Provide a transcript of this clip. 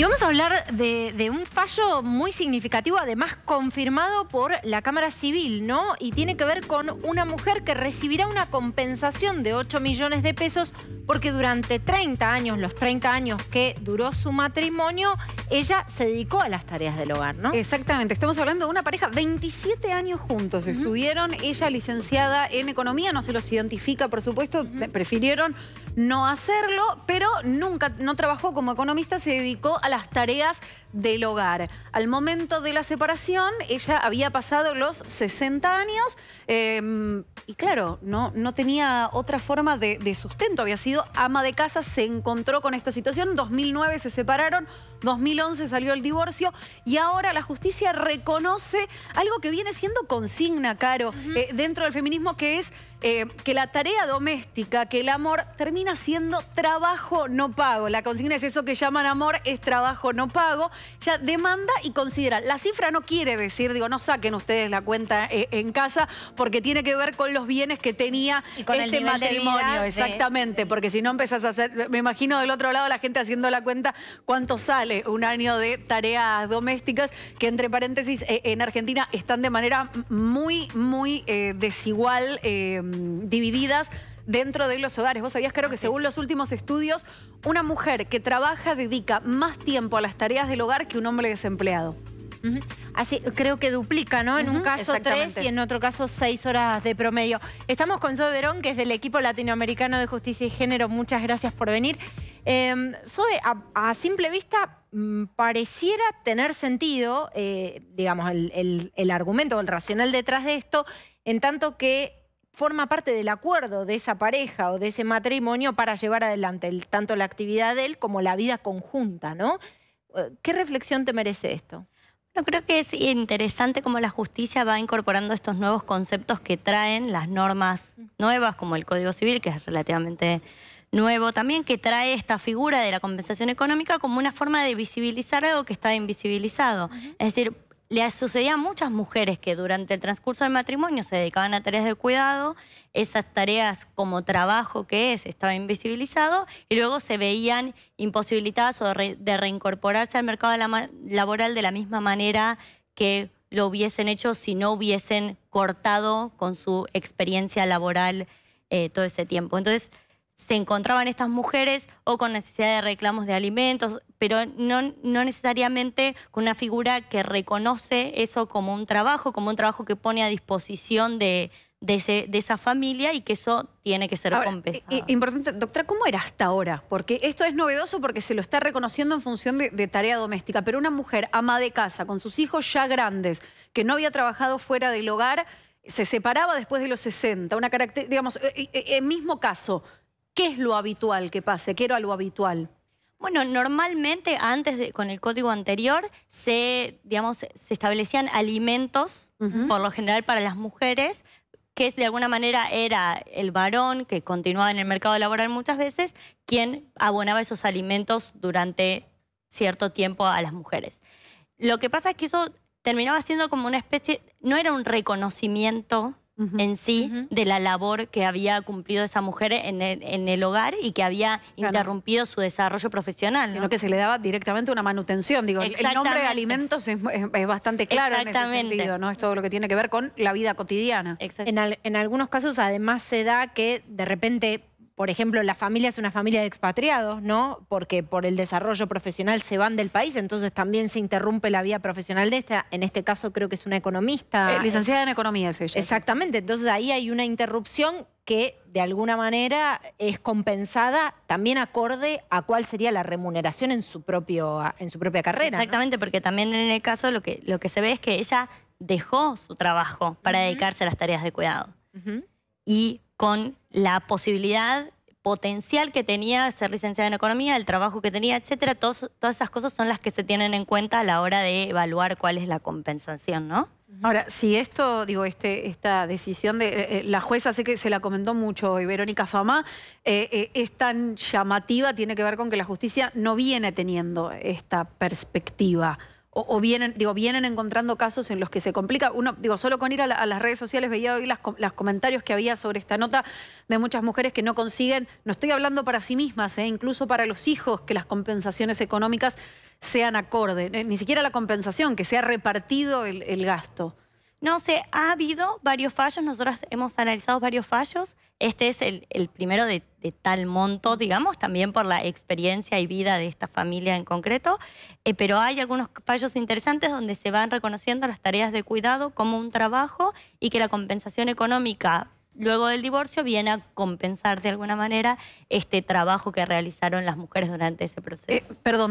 Y vamos a hablar de, un fallo muy significativo, además confirmado por la Cámara Civil, ¿no? Y tiene que ver con una mujer que recibirá una compensación de 8 millones de pesos porque durante 30 años, los 30 años que duró su matrimonio, ella se dedicó a las tareas del hogar, ¿no? Exactamente, estamos hablando de una pareja, 27 años juntos estuvieron, ella licenciada en economía, no se los identifica, por supuesto, prefirieron no hacerlo, pero nunca, no trabajó como economista, se dedicó a las tareas del hogar. Al momento de la separación, ella había pasado los 60 años em, y claro, no, no tenía otra forma de, sustento. Había sido ama de casa, se encontró con esta situación. En 2009 se separaron, 2011 salió el divorcio y ahora la justicia reconoce algo que viene siendo consigna, Caro, eh, dentro del feminismo que es eh, que la tarea doméstica, que el amor termina siendo trabajo no pago. La consigna es eso que llaman amor, es trabajo no pago. Ya demanda y considera. La cifra no quiere decir, digo, no saquen ustedes la cuenta eh, en casa porque tiene que ver con los bienes que tenía este matrimonio. exactamente, porque si no empezás a hacer, me imagino del otro lado la gente haciendo la cuenta cuánto sale un año de tareas domésticas que entre paréntesis eh, en Argentina están de manera muy, muy desigual Mm, divididas dentro de los hogares. Vos sabías, Creo que según los últimos estudios, una mujer que trabaja dedica más tiempo a las tareas del hogar que un hombre desempleado. Así, creo que duplica, ¿no? En un caso tres y en otro caso seis horas de promedio. Estamos con Zoe Verón, que es del equipo latinoamericano de justicia y género. Muchas gracias por venir. Em, Zoe, a, simple vista mm, pareciera tener sentido, eh, digamos, el, el argumento el racional detrás de esto, en tanto que forma parte del acuerdo de esa pareja o de ese matrimonio para llevar adelante tanto la actividad de él como la vida conjunta, ¿no? Eh, ¿Qué reflexión te merece esto? yo creo que es interesante cómo la justicia va incorporando estos nuevos conceptos que traen las normas nuevas, como el Código Civil, que es relativamente nuevo también, que trae esta figura de la compensación económica como una forma de visibilizar algo que está invisibilizado. Es decir, le sucedía a muchas mujeres que durante el transcurso del matrimonio se dedicaban a tareas de cuidado, esas tareas como trabajo que es estaba invisibilizado y luego se veían imposibilitadas o de, reincorporarse al mercado laboral de la misma manera que lo hubiesen hecho si no hubiesen cortado con su experiencia laboral eh, todo ese tiempo. Entonces, se encontraban estas mujeres o con necesidad de reclamos de alimentos, pero no, no, necesariamente con una figura que reconoce eso como un trabajo, como un trabajo que pone a disposición de, de esa familia y que eso tiene que ser compensado. Importante, doctora, ¿cómo era hasta ahora? Porque esto es novedoso porque se lo está reconociendo en función de, tarea doméstica, pero una mujer ama de casa, con sus hijos ya grandes, que no había trabajado fuera del hogar, se separaba después de los 60, una digamos, eh, eh, eh, el mismo caso. ¿Qué es lo habitual que pase? ¿Qué era lo habitual? Bueno, normalmente antes con el código anterior se, digamos, se establecían alimentos, por lo general para las mujeres, que de alguna manera era el varón que continuaba en el mercado laboral muchas veces, quien abonaba esos alimentos durante cierto tiempo a las mujeres. Lo que pasa es que eso terminaba siendo como una especie, no era un reconocimiento en sí de la labor que había cumplido esa mujer en el, hogar y que había interrumpido su desarrollo profesional. Sino que se le daba directamente una manutención. Digo, el nombre de alimentos es, bastante claro en ese sentido, ¿no? Es todo lo que tiene que ver con la vida cotidiana. En, en algunos casos además se da que de repente por ejemplo, la familia es una familia de expatriados, ¿no? Porque por el desarrollo profesional se van del país, entonces también se interrumpe la vía profesional de esta. En este caso creo que es una economista. Eh, licenciada en economía es ella. Exactamente, entonces ahí hay una interrupción que de alguna manera es compensada también acorde a cuál sería la remuneración en su, propio, en su propia carrera. Exactamente, porque también en el caso lo que, lo que se ve es que ella dejó su trabajo para dedicarse a las tareas de cuidado. Y con la posibilidad potencial que tenía ser licenciada en economía, el trabajo que tenía, etcétera, todas esas cosas son las que se tienen en cuenta a la hora de evaluar cuál es la compensación, ¿no? Ahora, si esto, digo, este, esta decisión de eh, eh, la jueza, sé que se la comentó mucho hoy, Verónica Fama, eh, es tan llamativa, tiene que ver con que la justicia no viene teniendo esta perspectiva. O, vienen, digo, vienen encontrando casos en los que se complica. Uno, digo, solo con ir a, las redes sociales veía hoy los comentarios que había sobre esta nota de muchas mujeres que no consiguen, no estoy hablando para sí mismas, eh, incluso para los hijos, que las compensaciones económicas sean acorde, eh, ni siquiera la compensación, que sea repartido el gasto. No sé, ha habido varios fallos, nosotros hemos analizado varios fallos. Este es el, primero de, tal monto, digamos, también por la experiencia y vida de esta familia en concreto. Eh, pero hay algunos fallos interesantes donde se van reconociendo las tareas de cuidado como un trabajo y que la compensación económica luego del divorcio viene a compensar de alguna manera este trabajo que realizaron las mujeres durante ese proceso. Eh, perdón.